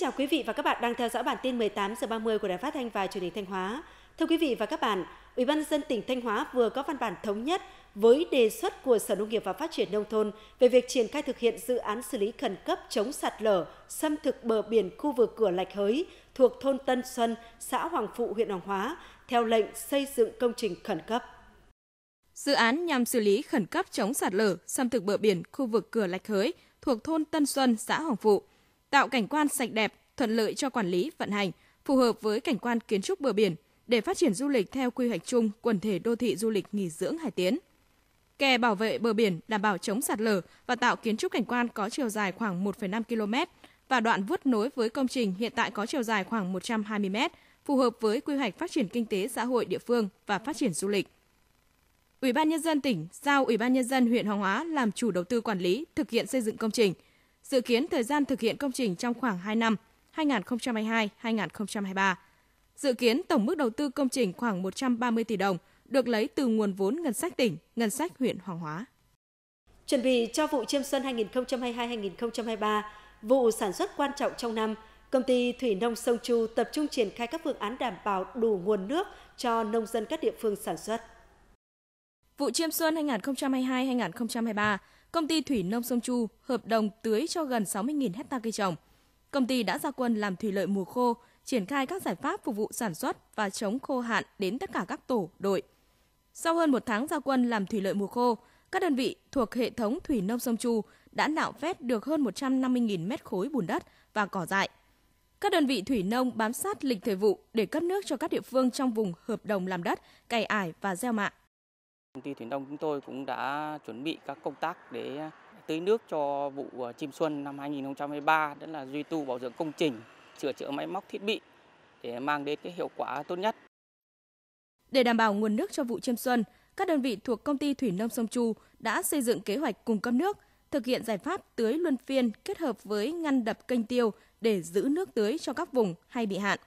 chào quý vị và các bạn đang theo dõi bản tin 18 giờ 30 của Đài Phát thanh và Truyền hình Thanh Hóa. Thưa quý vị và các bạn, Ủy ban dân tỉnh Thanh Hóa vừa có văn bản thống nhất với đề xuất của Sở Nông nghiệp và Phát triển nông thôn về việc triển khai thực hiện dự án xử lý khẩn cấp chống sạt lở xâm thực bờ biển khu vực cửa Lạch Hới thuộc thôn Tân Xuân, xã Hoàng Phụ, huyện Hoàng Hóa theo lệnh xây dựng công trình khẩn cấp. Dự án nhằm xử lý khẩn cấp chống sạt lở xâm thực bờ biển khu vực cửa Lạch Hới thuộc thôn Tân Xuân, xã Hoàng Phụ tạo cảnh quan sạch đẹp, thuận lợi cho quản lý, vận hành, phù hợp với cảnh quan kiến trúc bờ biển để phát triển du lịch theo quy hoạch chung quần thể đô thị du lịch nghỉ dưỡng Hải Tiến. Kè bảo vệ bờ biển đảm bảo chống sạt lở và tạo kiến trúc cảnh quan có chiều dài khoảng 1,5 km và đoạn vuốt nối với công trình hiện tại có chiều dài khoảng 120 m, phù hợp với quy hoạch phát triển kinh tế xã hội địa phương và phát triển du lịch. Ủy ban nhân dân tỉnh giao Ủy ban nhân dân huyện Hoàng Hóa làm chủ đầu tư quản lý, thực hiện xây dựng công trình – Dự kiến thời gian thực hiện công trình trong khoảng 2 năm, 2022-2023. Dự kiến tổng mức đầu tư công trình khoảng 130 tỷ đồng, được lấy từ nguồn vốn ngân sách tỉnh, ngân sách huyện Hoàng Hóa. Chuẩn bị cho vụ chiêm xuân 2022-2023, vụ sản xuất quan trọng trong năm, công ty Thủy nông Sông Chu tập trung triển khai các phương án đảm bảo đủ nguồn nước cho nông dân các địa phương sản xuất. Vụ chiêm xuân 2022-2023, công ty Thủy Nông Sông Chu hợp đồng tưới cho gần 60.000 hecta cây trồng. Công ty đã ra quân làm thủy lợi mùa khô, triển khai các giải pháp phục vụ sản xuất và chống khô hạn đến tất cả các tổ, đội. Sau hơn một tháng ra quân làm thủy lợi mùa khô, các đơn vị thuộc hệ thống Thủy Nông Sông Chu đã nạo vét được hơn 150.000 mét khối bùn đất và cỏ dại. Các đơn vị thủy nông bám sát lịch thời vụ để cấp nước cho các địa phương trong vùng hợp đồng làm đất, cày ải và gieo mạ. Công ty Thủy Nông chúng tôi cũng đã chuẩn bị các công tác để tưới nước cho vụ ờ, chim xuân năm 2023, đó là duy tu bảo dưỡng công trình, sửa chữa máy móc thiết bị để mang đến cái hiệu quả tốt nhất. Để đảm bảo nguồn nước cho vụ chiêm xuân, các đơn vị thuộc công ty Thủy Nông Sông Chu đã xây dựng kế hoạch cung cấp nước, thực hiện giải pháp tưới luân phiên kết hợp với ngăn đập kênh tiêu để giữ nước tưới cho các vùng hay bị hạn.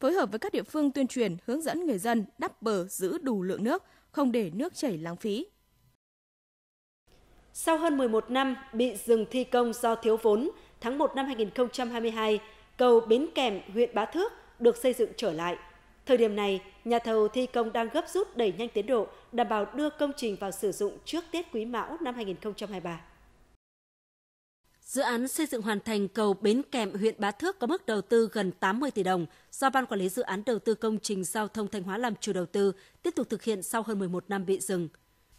Phối hợp với các địa phương tuyên truyền hướng dẫn người dân đắp bờ giữ đủ lượng nước không để nước chảy lãng phí. Sau hơn 11 năm bị dừng thi công do thiếu vốn, tháng 1 năm 2022, cầu Bến Kèm, huyện Bá Thước được xây dựng trở lại. Thời điểm này, nhà thầu thi công đang gấp rút đẩy nhanh tiến độ, đảm bảo đưa công trình vào sử dụng trước Tết Quý Mão năm 2023. Dự án xây dựng hoàn thành cầu Bến Kèm huyện Bá Thước có mức đầu tư gần 80 tỷ đồng do Ban Quản lý Dự án Đầu tư Công trình Giao thông Thanh Hóa làm chủ đầu tư tiếp tục thực hiện sau hơn 11 năm bị dừng.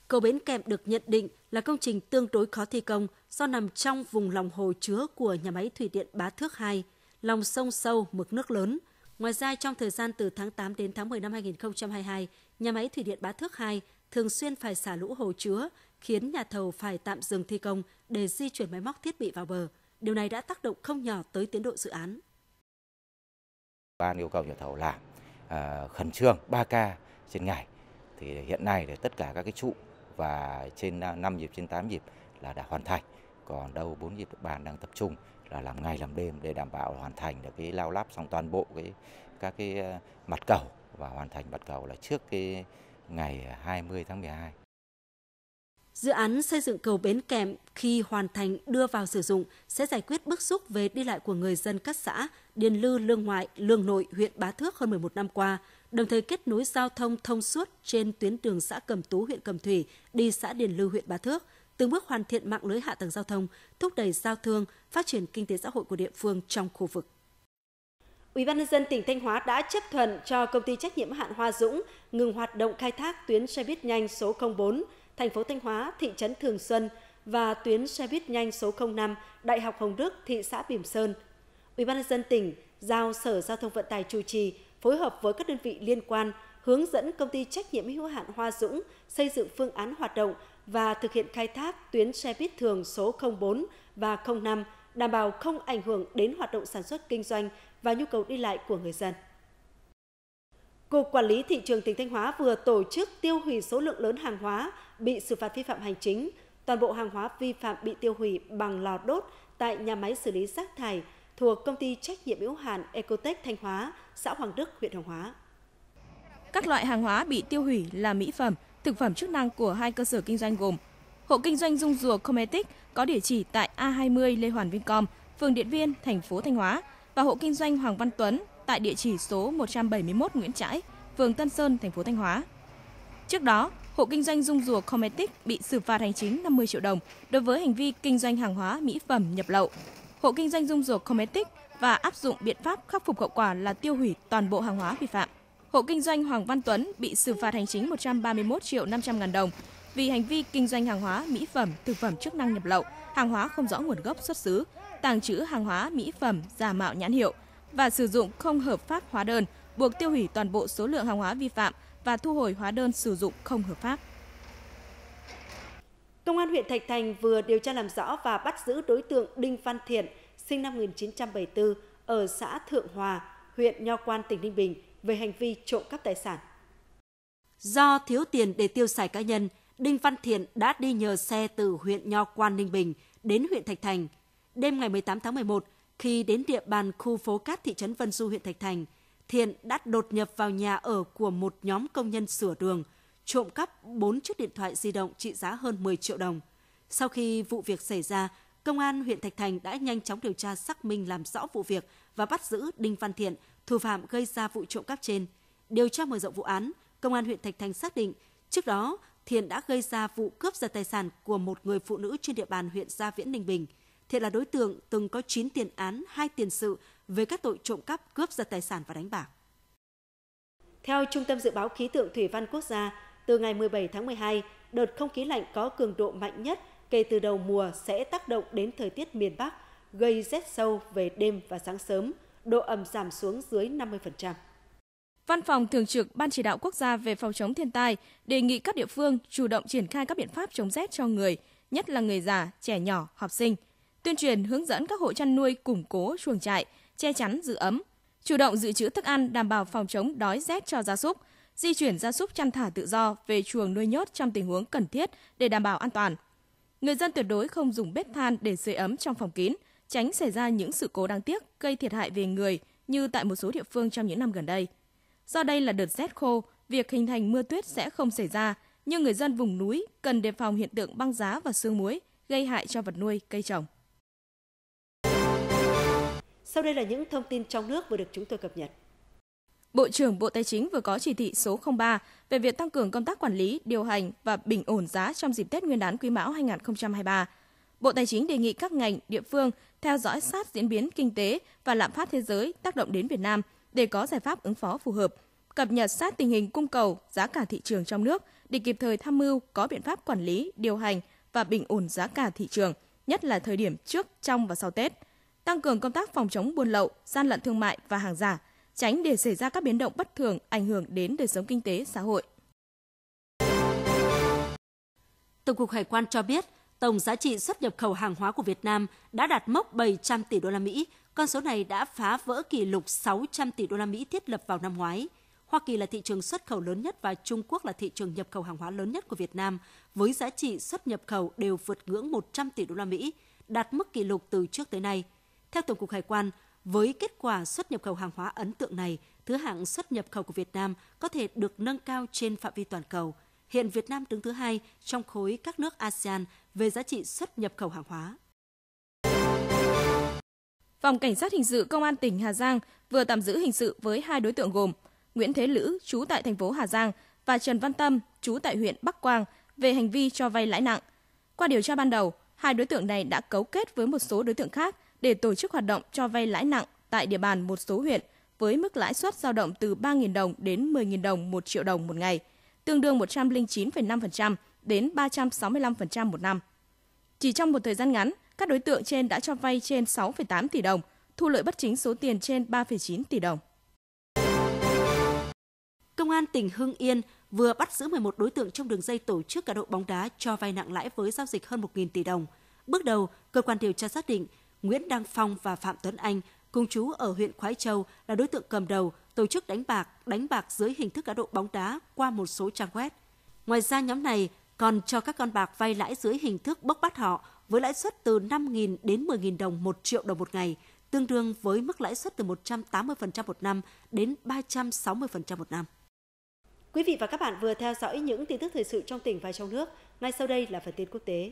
Cầu Bến Kèm được nhận định là công trình tương đối khó thi công do nằm trong vùng lòng hồ chứa của nhà máy thủy điện Bá Thước 2, lòng sông sâu, mực nước lớn. Ngoài ra, trong thời gian từ tháng 8 đến tháng 10 năm 2022, nhà máy thủy điện Bá Thước 2 thường xuyên phải xả lũ hồ chứa khiến nhà thầu phải tạm dừng thi công để di chuyển máy móc thiết bị vào bờ. Điều này đã tác động không nhỏ tới tiến độ dự án. Ban yêu cầu nhà thầu làm à, khẩn trương 3 ca trên ngày. Thì hiện nay để tất cả các cái trụ và trên 5 à, nhịp trên 8 nhịp là đã hoàn thành. Còn đâu 4 nhịp bàn đang tập trung là làm ngày làm đêm để đảm bảo hoàn thành được cái lao lắp xong toàn bộ cái các cái à, mặt cầu và hoàn thành mặt cầu là trước cái ngày 20 tháng 12. Dự án xây dựng cầu Bến Kèm khi hoàn thành đưa vào sử dụng sẽ giải quyết bức xúc về đi lại của người dân các xã Điền Lư, Lương Ngoại, Lương Nội, huyện Bá Thước hơn 11 năm qua, đồng thời kết nối giao thông thông suốt trên tuyến đường xã Cẩm Tú, huyện Cẩm Thủy đi xã Điền Lư, huyện Bá Thước, từng bước hoàn thiện mạng lưới hạ tầng giao thông, thúc đẩy giao thương, phát triển kinh tế xã hội của địa phương trong khu vực. Ủy ban nhân dân tỉnh Thanh Hóa đã chấp thuận cho công ty trách nhiệm hạn Hoa Dũng ngừng hoạt động khai thác tuyến xe buýt nhanh số 04 thành phố Thanh Hóa, thị trấn Thường Xuân và tuyến xe buýt nhanh số 05 Đại học Hồng Đức, thị xã Bỉm Sơn. Ủy ban dân tỉnh giao Sở Giao thông Vận tải chủ trì phối hợp với các đơn vị liên quan hướng dẫn công ty trách nhiệm hữu hạn Hoa Dũng xây dựng phương án hoạt động và thực hiện khai thác tuyến xe buýt thường số 04 và 05 đảm bảo không ảnh hưởng đến hoạt động sản xuất kinh doanh và nhu cầu đi lại của người dân. Cục Quản lý Thị trường tỉnh Thanh Hóa vừa tổ chức tiêu hủy số lượng lớn hàng hóa bị xử phạt vi phạm hành chính. Toàn bộ hàng hóa vi phạm bị tiêu hủy bằng lò đốt tại nhà máy xử lý rác thải thuộc công ty trách nhiệm hữu hạn Ecotech Thanh Hóa, xã Hoàng Đức, huyện Hoàng Hóa. Các loại hàng hóa bị tiêu hủy là mỹ phẩm, thực phẩm chức năng của hai cơ sở kinh doanh gồm Hộ kinh doanh dung dùa Cometic có địa chỉ tại A20 Lê Hoàn Vincom, phường Điện Viên, thành phố Thanh Hóa và hộ kinh doanh Hoàng Văn Tuấn tại địa chỉ số 171 Nguyễn Trãi, phường Tân Sơn, thành phố Thanh Hóa. Trước đó, hộ kinh doanh dung rùa Cometic bị xử phạt hành chính 50 triệu đồng đối với hành vi kinh doanh hàng hóa mỹ phẩm nhập lậu. Hộ kinh doanh dung rùa Cometic và áp dụng biện pháp khắc phục hậu quả là tiêu hủy toàn bộ hàng hóa vi phạm. Hộ kinh doanh Hoàng Văn Tuấn bị xử phạt hành chính 131 triệu 500 ngàn đồng vì hành vi kinh doanh hàng hóa mỹ phẩm, thực phẩm chức năng nhập lậu, hàng hóa không rõ nguồn gốc xuất xứ, tàng trữ hàng hóa mỹ phẩm giả mạo nhãn hiệu, và sử dụng không hợp pháp hóa đơn, buộc tiêu hủy toàn bộ số lượng hàng hóa vi phạm và thu hồi hóa đơn sử dụng không hợp pháp. Công an huyện Thạch Thành vừa điều tra làm rõ và bắt giữ đối tượng Đinh Văn Thiện, sinh năm 1974, ở xã Thượng Hòa, huyện Nho Quan, tỉnh Ninh Bình về hành vi trộm cắp tài sản. Do thiếu tiền để tiêu xài cá nhân, Đinh Văn Thiện đã đi nhờ xe từ huyện Nho Quan Ninh Bình đến huyện Thạch Thành. Đêm ngày 18 tháng 11, khi đến địa bàn khu phố Cát thị trấn Vân Du huyện Thạch Thành, Thiện đã đột nhập vào nhà ở của một nhóm công nhân sửa đường, trộm cắp 4 chiếc điện thoại di động trị giá hơn 10 triệu đồng. Sau khi vụ việc xảy ra, Công an huyện Thạch Thành đã nhanh chóng điều tra xác minh làm rõ vụ việc và bắt giữ Đinh Văn Thiện, thủ phạm gây ra vụ trộm cắp trên. Điều tra mở rộng vụ án, Công an huyện Thạch Thành xác định trước đó Thiện đã gây ra vụ cướp giật tài sản của một người phụ nữ trên địa bàn huyện Gia Viễn Ninh Bình – Thiện là đối tượng từng có 9 tiền án, 2 tiền sự về các tội trộm cắp, cướp giật tài sản và đánh bạc. Theo Trung tâm Dự báo Khí tượng Thủy văn Quốc gia, từ ngày 17 tháng 12, đợt không khí lạnh có cường độ mạnh nhất kể từ đầu mùa sẽ tác động đến thời tiết miền Bắc, gây rét sâu về đêm và sáng sớm, độ ẩm giảm xuống dưới 50%. Văn phòng Thường trực Ban Chỉ đạo Quốc gia về phòng chống thiên tai đề nghị các địa phương chủ động triển khai các biện pháp chống rét cho người, nhất là người già, trẻ nhỏ, học sinh – tuyên truyền hướng dẫn các hộ chăn nuôi củng cố chuồng trại, che chắn giữ ấm, chủ động dự trữ thức ăn đảm bảo phòng chống đói rét cho gia súc, di chuyển gia súc chăn thả tự do về chuồng nuôi nhốt trong tình huống cần thiết để đảm bảo an toàn. Người dân tuyệt đối không dùng bếp than để sưởi ấm trong phòng kín, tránh xảy ra những sự cố đáng tiếc gây thiệt hại về người như tại một số địa phương trong những năm gần đây. Do đây là đợt rét khô, việc hình thành mưa tuyết sẽ không xảy ra, nhưng người dân vùng núi cần đề phòng hiện tượng băng giá và sương muối gây hại cho vật nuôi, cây trồng. Sau đây là những thông tin trong nước vừa được chúng tôi cập nhật. Bộ trưởng Bộ Tài chính vừa có chỉ thị số 03 về việc tăng cường công tác quản lý, điều hành và bình ổn giá trong dịp Tết Nguyên đán Quý Mão 2023. Bộ Tài chính đề nghị các ngành, địa phương theo dõi sát diễn biến kinh tế và lạm phát thế giới tác động đến Việt Nam để có giải pháp ứng phó phù hợp, cập nhật sát tình hình cung cầu, giá cả thị trường trong nước để kịp thời tham mưu có biện pháp quản lý, điều hành và bình ổn giá cả thị trường, nhất là thời điểm trước, trong và sau Tết – tăng cường công tác phòng chống buôn lậu, gian lận thương mại và hàng giả, tránh để xảy ra các biến động bất thường ảnh hưởng đến đời sống kinh tế xã hội. Tổng cục Hải quan cho biết, tổng giá trị xuất nhập khẩu hàng hóa của Việt Nam đã đạt mốc 700 tỷ đô la Mỹ. Con số này đã phá vỡ kỷ lục 600 tỷ đô la Mỹ thiết lập vào năm ngoái. Hoa Kỳ là thị trường xuất khẩu lớn nhất và Trung Quốc là thị trường nhập khẩu hàng hóa lớn nhất của Việt Nam, với giá trị xuất nhập khẩu đều vượt ngưỡng 100 tỷ đô la Mỹ, đạt mức kỷ lục từ trước tới nay – theo Tổng cục Hải quan, với kết quả xuất nhập khẩu hàng hóa ấn tượng này, thứ hạng xuất nhập khẩu của Việt Nam có thể được nâng cao trên phạm vi toàn cầu. Hiện Việt Nam đứng thứ hai trong khối các nước ASEAN về giá trị xuất nhập khẩu hàng hóa. Phòng Cảnh sát hình sự Công an tỉnh Hà Giang vừa tạm giữ hình sự với hai đối tượng gồm Nguyễn Thế Lữ, trú tại thành phố Hà Giang và Trần Văn Tâm, trú tại huyện Bắc Quang về hành vi cho vay lãi nặng. Qua điều tra ban đầu, hai đối tượng này đã cấu kết với một số đối tượng khác để tổ chức hoạt động cho vay lãi nặng tại địa bàn một số huyện với mức lãi suất dao động từ 3.000 đồng đến 10.000 đồng 1 triệu đồng một ngày, tương đương 109,5% đến 365% một năm. Chỉ trong một thời gian ngắn, các đối tượng trên đã cho vay trên 6,8 tỷ đồng, thu lợi bất chính số tiền trên 3,9 tỷ đồng. Công an tỉnh Hưng Yên vừa bắt giữ 11 đối tượng trong đường dây tổ chức cá độ bóng đá cho vay nặng lãi với giao dịch hơn 1.000 tỷ đồng. Bước đầu, cơ quan điều tra xác định Nguyễn Đăng Phong và Phạm Tuấn Anh, cùng chú ở huyện Khoái Châu là đối tượng cầm đầu tổ chức đánh bạc, đánh bạc dưới hình thức cá độ bóng đá qua một số trang web. Ngoài ra nhóm này còn cho các con bạc vay lãi dưới hình thức bốc bắt họ với lãi suất từ 5.000 đến 10.000 đồng một triệu đồng một ngày, tương đương với mức lãi suất từ 180% một năm đến 360% một năm. Quý vị và các bạn vừa theo dõi những tin tức thời sự trong tỉnh và trong nước. Ngay sau đây là phần tin quốc tế.